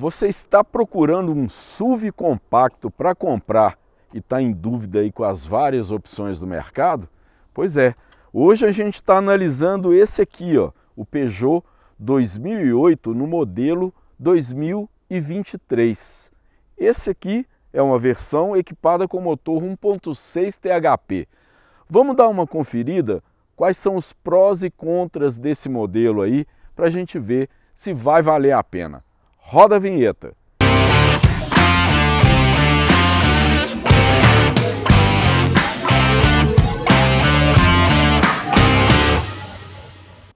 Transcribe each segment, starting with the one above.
Você está procurando um SUV compacto para comprar e está em dúvida aí com as várias opções do mercado? Pois é, hoje a gente está analisando esse aqui, ó, o Peugeot 2008 no modelo 2023. Esse aqui é uma versão equipada com motor 1.6 THP. Vamos dar uma conferida quais são os prós e contras desse modelo aí para a gente ver se vai valer a pena. Roda a vinheta.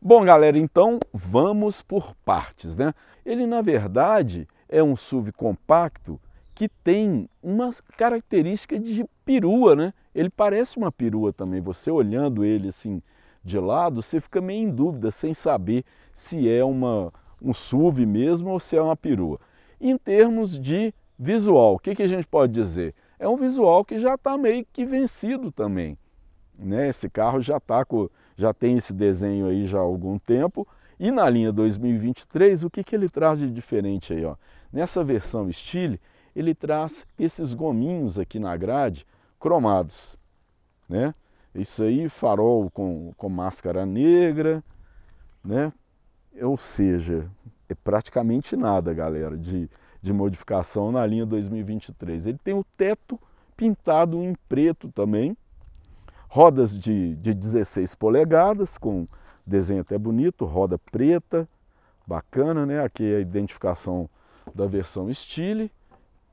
Bom, galera, então vamos por partes, né? Ele, na verdade, é um SUV compacto que tem uma característica de perua, né? Ele parece uma perua também. Você olhando ele assim de lado, você fica meio em dúvida, sem saber se é uma um SUV mesmo ou se é uma perua. Em termos de visual, o que, que a gente pode dizer? É um visual que já está meio que vencido também. Né? Esse carro já, tá com, já tem esse desenho aí já há algum tempo. E na linha 2023, o que, que ele traz de diferente aí? Ó? Nessa versão Style, ele traz esses gominhos aqui na grade cromados. Né? Isso aí, farol com, com máscara negra, né? Ou seja, é praticamente nada, galera, de, de modificação na linha 2023. Ele tem o teto pintado em preto também, rodas de, de 16 polegadas, com desenho até bonito, roda preta, bacana, né? Aqui é a identificação da versão Stile,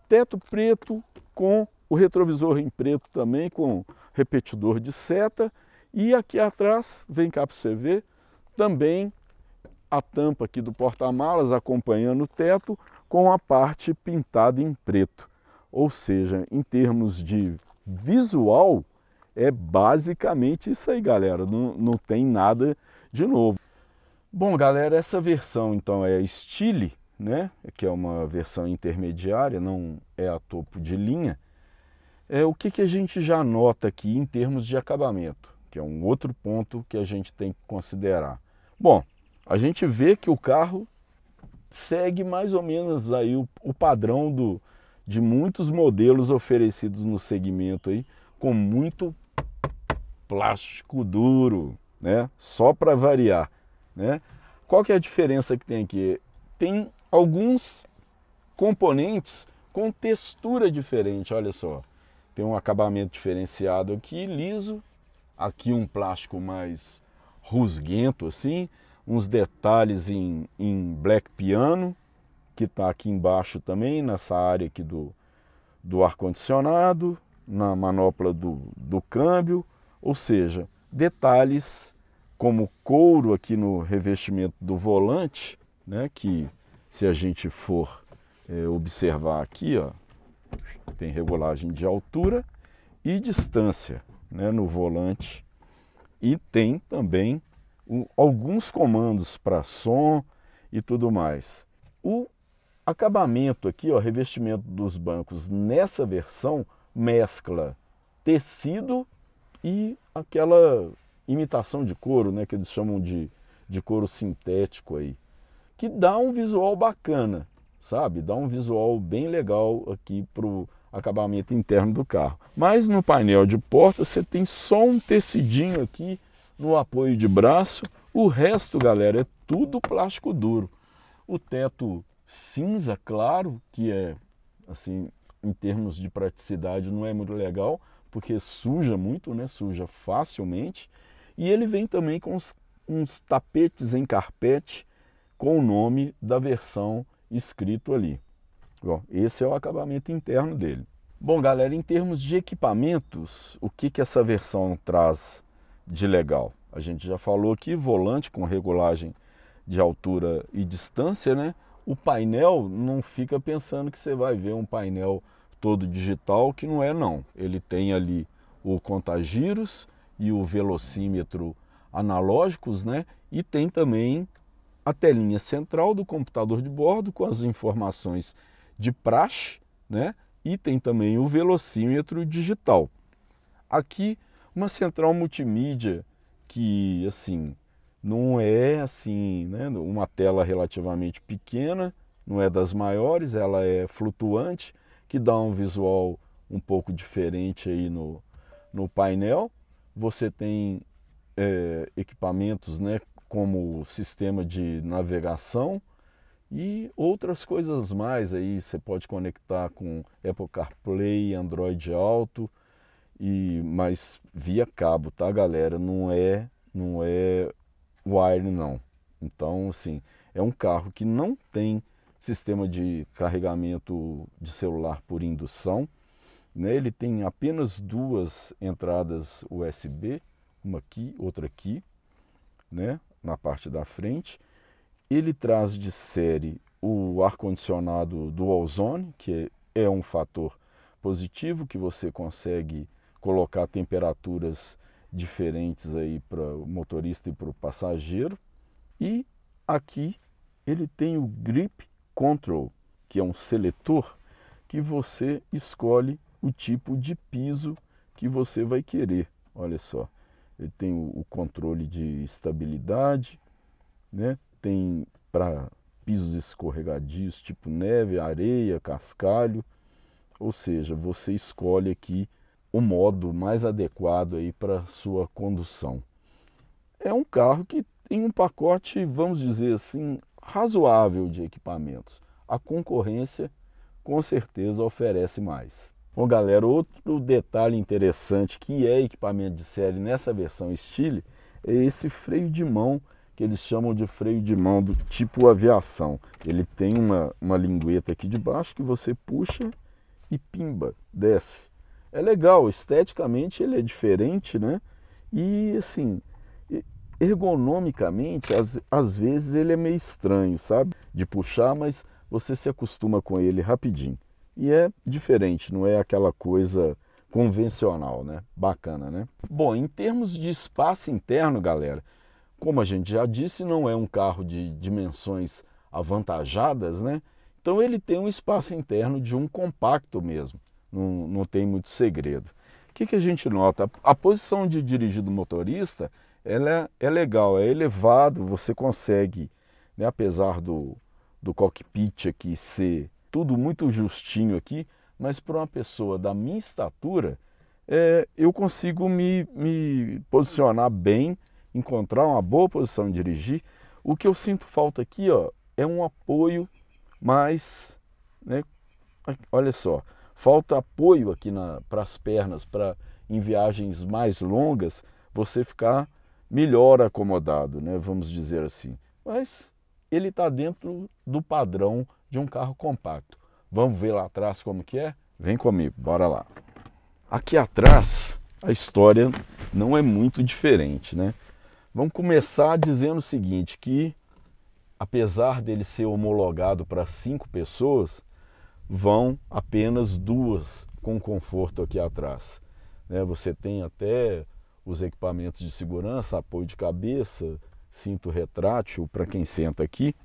teto preto com o retrovisor em preto também, com repetidor de seta, e aqui atrás, vem cá para você ver, também a tampa aqui do porta-malas acompanhando o teto com a parte pintada em preto. Ou seja, em termos de visual, é basicamente isso aí, galera. Não, não tem nada de novo. Bom, galera, essa versão então é Stile, né? Que é uma versão intermediária, não é a topo de linha. É o que, que a gente já nota aqui em termos de acabamento, que é um outro ponto que a gente tem que considerar. Bom, a gente vê que o carro segue mais ou menos aí o, o padrão do, de muitos modelos oferecidos no segmento aí, com muito plástico duro, né? Só para variar, né? Qual que é a diferença que tem aqui? Tem alguns componentes com textura diferente, olha só. Tem um acabamento diferenciado aqui, liso, aqui um plástico mais rusguento assim, uns detalhes em, em black piano, que está aqui embaixo também, nessa área aqui do, do ar-condicionado, na manopla do, do câmbio, ou seja, detalhes como couro aqui no revestimento do volante, né, que se a gente for é, observar aqui, ó, tem regulagem de altura e distância né, no volante. E tem também alguns comandos para som e tudo mais. O acabamento aqui, o revestimento dos bancos nessa versão mescla tecido e aquela imitação de couro, né, que eles chamam de, de couro sintético aí, que dá um visual bacana, sabe? Dá um visual bem legal aqui pro acabamento interno do carro. Mas no painel de porta você tem só um tecidinho aqui no apoio de braço. O resto, galera, é tudo plástico duro. O teto cinza, claro, que é assim, em termos de praticidade, não é muito legal, porque suja muito, né? Suja facilmente. E ele vem também com uns, uns tapetes em carpete com o nome da versão escrito ali. Ó, esse é o acabamento interno dele. Bom, galera, em termos de equipamentos, o que, que essa versão traz de legal? A gente já falou aqui, volante com regulagem de altura e distância, né? O painel não fica pensando que você vai ver um painel todo digital, que não é não. Ele tem ali o contagiros e o velocímetro analógicos, né? E tem também a telinha central do computador de bordo com as informações de praxe, né? E tem também o velocímetro digital. Aqui uma central multimídia que assim não é assim, né, uma tela relativamente pequena, não é das maiores, ela é flutuante, que dá um visual um pouco diferente aí no, no painel. Você tem é, equipamentos né, como sistema de navegação e outras coisas mais aí. Você pode conectar com Apple CarPlay, Android Auto, e mas via cabo, tá, galera? Não é, não é wire não. Então, assim, é um carro que não tem sistema de carregamento de celular por indução. Né? Ele tem apenas duas entradas USB, uma aqui, outra aqui, né? na parte da frente. Ele traz de série o ar-condicionado dual zone, que é, é um fator positivo que você consegue colocar temperaturas diferentes aí para o motorista e para o passageiro. E aqui ele tem o Grip Control, que é um seletor que você escolhe o tipo de piso que você vai querer. Olha só, ele tem o controle de estabilidade, né? tem para pisos escorregadios tipo neve, areia, cascalho, ou seja, você escolhe aqui o modo mais adequado aí para sua condução. É um carro que tem um pacote, vamos dizer assim, razoável de equipamentos. A concorrência com certeza oferece mais. Bom, galera, outro detalhe interessante que é equipamento de série nessa versão Style é esse freio de mão que eles chamam de freio de mão do tipo aviação. Ele tem uma, uma lingueta aqui de baixo que você puxa e pimba, desce é legal, esteticamente ele é diferente, né? E assim, ergonomicamente, às, às vezes ele é meio estranho, sabe? De puxar, mas você se acostuma com ele rapidinho. E é diferente, não é aquela coisa convencional, né? Bacana, né? Bom, em termos de espaço interno, galera, como a gente já disse, não é um carro de dimensões avantajadas, né? Então ele tem um espaço interno de um compacto mesmo não, não tem muito segredo. O que, que a gente nota? A posição de dirigido motorista ela é, é legal, é elevado, você consegue, né, apesar do, do cockpit aqui ser tudo muito justinho aqui, mas para uma pessoa da minha estatura, é, eu consigo me, me posicionar bem, encontrar uma boa posição de dirigir. O que eu sinto falta aqui ó, é um apoio mais. Né, olha só, falta apoio aqui para as pernas, para em viagens mais longas você ficar melhor acomodado, né, vamos dizer assim. Mas ele está dentro do padrão de um carro compacto. Vamos ver lá atrás como que é? Vem comigo, bora lá. Aqui atrás a história não é muito diferente, né? Vamos começar dizendo o seguinte, que apesar dele ser homologado para cinco pessoas, vão apenas duas com conforto aqui atrás. Né? Você tem até os equipamentos de segurança, apoio de cabeça, cinto retrátil para quem senta aqui.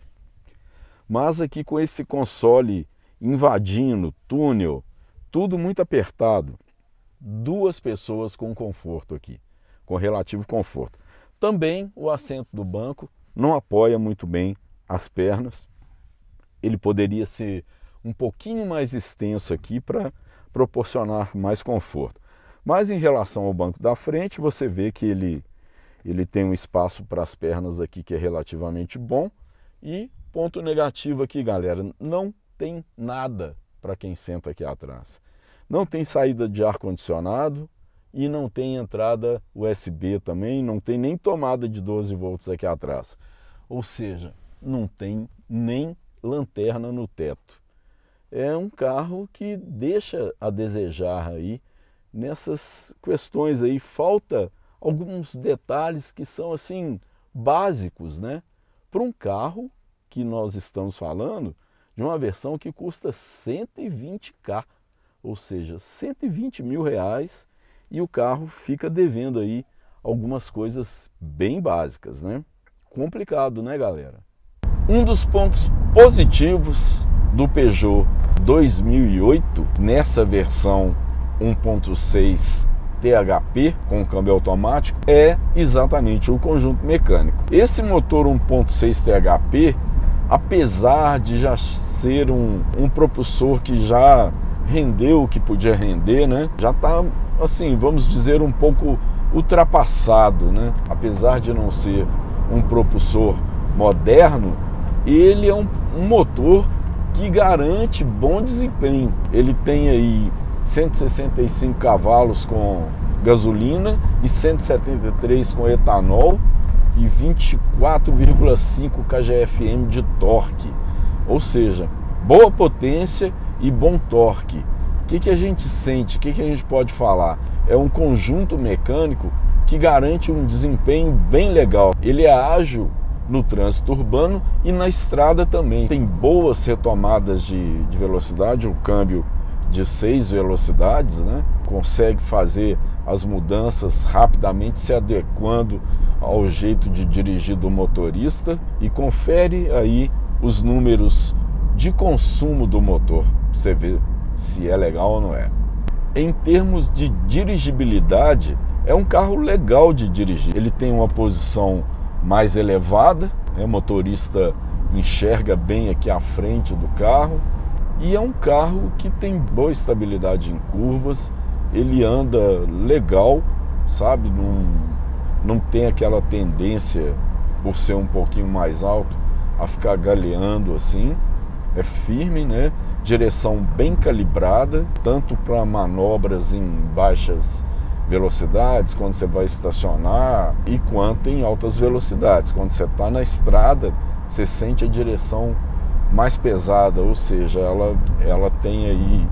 Mas aqui com esse console invadindo, túnel, tudo muito apertado. Duas pessoas com conforto aqui, com relativo conforto. Também o assento do banco não apoia muito bem as pernas. Ele poderia ser um pouquinho mais extenso aqui para proporcionar mais conforto. Mas em relação ao banco da frente, você vê que ele, ele tem um espaço para as pernas aqui que é relativamente bom. E ponto negativo aqui, galera, não tem nada para quem senta aqui atrás. Não tem saída de ar condicionado e não tem entrada USB também, não tem nem tomada de 12 volts aqui atrás. Ou seja, não tem nem lanterna no teto é um carro que deixa a desejar aí nessas questões aí. Falta alguns detalhes que são assim básicos, né? Para um carro que nós estamos falando de uma versão que custa 120k, ou seja, 120 mil reais e o carro fica devendo aí algumas coisas bem básicas, né? Complicado, né, galera? Um dos pontos positivos do Peugeot 2008, nessa versão 1.6 THP com câmbio automático, é exatamente o conjunto mecânico. Esse motor 1.6 THP, apesar de já ser um, um propulsor que já rendeu o que podia render, né? Já tá assim, vamos dizer, um pouco ultrapassado, né? Apesar de não ser um propulsor moderno, ele é um, um motor que garante bom desempenho. Ele tem aí 165 cavalos com gasolina e 173 com etanol e 24,5 kgfm de torque. Ou seja, boa potência e bom torque. O que, que a gente sente? O que, que a gente pode falar? É um conjunto mecânico que garante um desempenho bem legal. Ele é ágil no trânsito urbano e na estrada também. Tem boas retomadas de, de velocidade, o câmbio de seis velocidades, né? consegue fazer as mudanças rapidamente se adequando ao jeito de dirigir do motorista e confere aí os números de consumo do motor, você ver se é legal ou não é. Em termos de dirigibilidade, é um carro legal de dirigir. Ele tem uma posição mais elevada, né? o motorista enxerga bem aqui à frente do carro e é um carro que tem boa estabilidade em curvas, ele anda legal, sabe? Não, não tem aquela tendência, por ser um pouquinho mais alto, a ficar galeando assim. É firme, né? Direção bem calibrada, tanto para manobras em baixas velocidades, quando você vai estacionar e quanto em altas velocidades. Quando você está na estrada, você sente a direção mais pesada, ou seja, ela, ela tem aí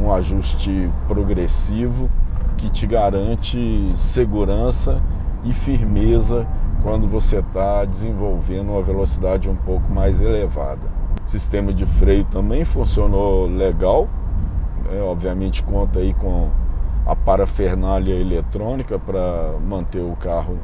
um ajuste progressivo que te garante segurança e firmeza quando você está desenvolvendo uma velocidade um pouco mais elevada. O sistema de freio também funcionou legal, é, obviamente conta aí com a parafernália eletrônica para manter o carro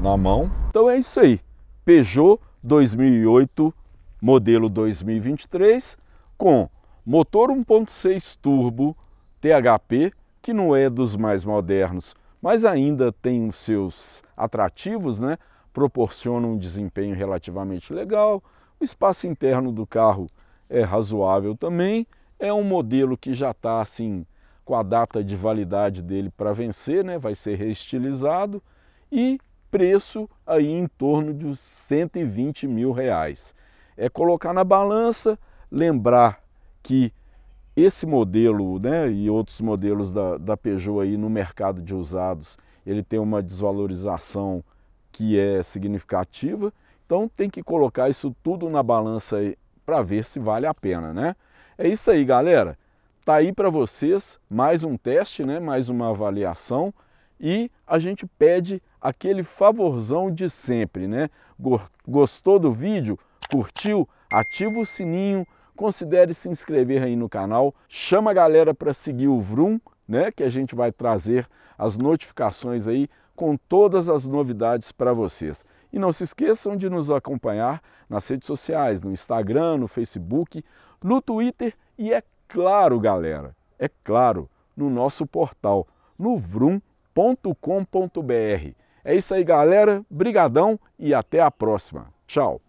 na mão. Então é isso aí. Peugeot 2008 modelo 2023 com motor 1.6 turbo THP, que não é dos mais modernos, mas ainda tem os seus atrativos, né? Proporciona um desempenho relativamente legal. O espaço interno do carro é razoável também. É um modelo que já está assim com a data de validade dele para vencer, né? vai ser reestilizado, e preço aí em torno de 120 mil reais. É colocar na balança, lembrar que esse modelo né, e outros modelos da, da Peugeot aí no mercado de usados, ele tem uma desvalorização que é significativa, então tem que colocar isso tudo na balança para ver se vale a pena, né? É isso aí, galera. Tá aí para vocês mais um teste, né? mais uma avaliação e a gente pede aquele favorzão de sempre, né? Gostou do vídeo? Curtiu? Ativa o sininho, considere se inscrever aí no canal, chama a galera para seguir o Vroom, né? Que a gente vai trazer as notificações aí com todas as novidades para vocês. E não se esqueçam de nos acompanhar nas redes sociais, no Instagram, no Facebook, no Twitter e é claro, galera, é claro, no nosso portal, no vrum.com.br. É isso aí, galera. Brigadão e até a próxima. Tchau.